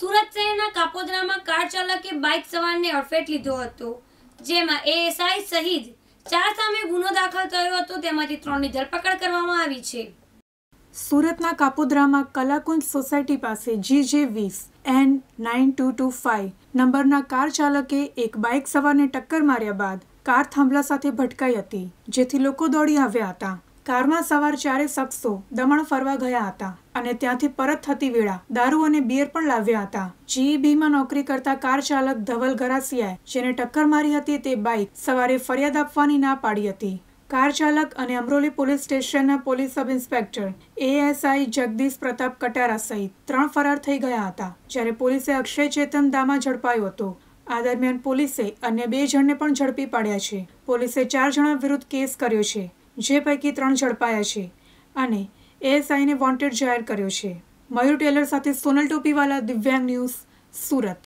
સુરત શહેરના કાપોદરામાં કાર ચાલકે બાઇક સવારને અડફેટ લીધો હતો જેમાં એએસઆઈ સહિત ચાર સામે ગુનો દાખલ થયો હતો તેમાંથી ત્રણની ધરપકડ કરવામાં આવી છે સુરતના કાપોદરામાં કલાકુંજ સોસાયટી પાસે જી જે વીસ N nine two two five નંબરના કાર ચાલકે એક બાઇક સવારને ટક્કર માર્યા બાદ કાર થાંભલા સાથે ભટકાઈ હતી જેથી લોકો દોડી આવ્યા હતા કારમાં સવાર ચારે શખ્સો દમણ ફરવા ગયા હતા અને ત્યાંથી પરત થતી વેળા દારૂ અને બિયર પણ લાવ્યા હતા જીઈબીમાં e નોકરી કરતા કાર ચાલક ધવલ ગરાસિયાએ જેને ટક્કર મારી હતી તે બાઇક સવારે ફરિયાદ આપવાની ના પાડી હતી કાર ચાલક અને અમરોલી પોલીસ સ્ટેશનના police sub inspector ASI Jagdish Pratap Katara સહિત ત્રણ ફરાર થઈ ગયા હતા જ્યારે પોલીસે અક્ષય ચેતન દામા ઝડપાયો હતો આ દરમિયાન પોલીસે અન્ય બે જણને પણ ઝડપી પાડ્યા છે પોલીસે ચાર જણા વિરુદ્ધ કેસ કર્યો છે જે પૈકી ત્રણ ઝડપાયા છે અને એએસઆઈને વોન્ટેડ જાહેર કર્યો છે મયુર ટેલર સાથે સોનલ ટોપીવાલા દિવ્યાંગ ન્યૂઝ સુરત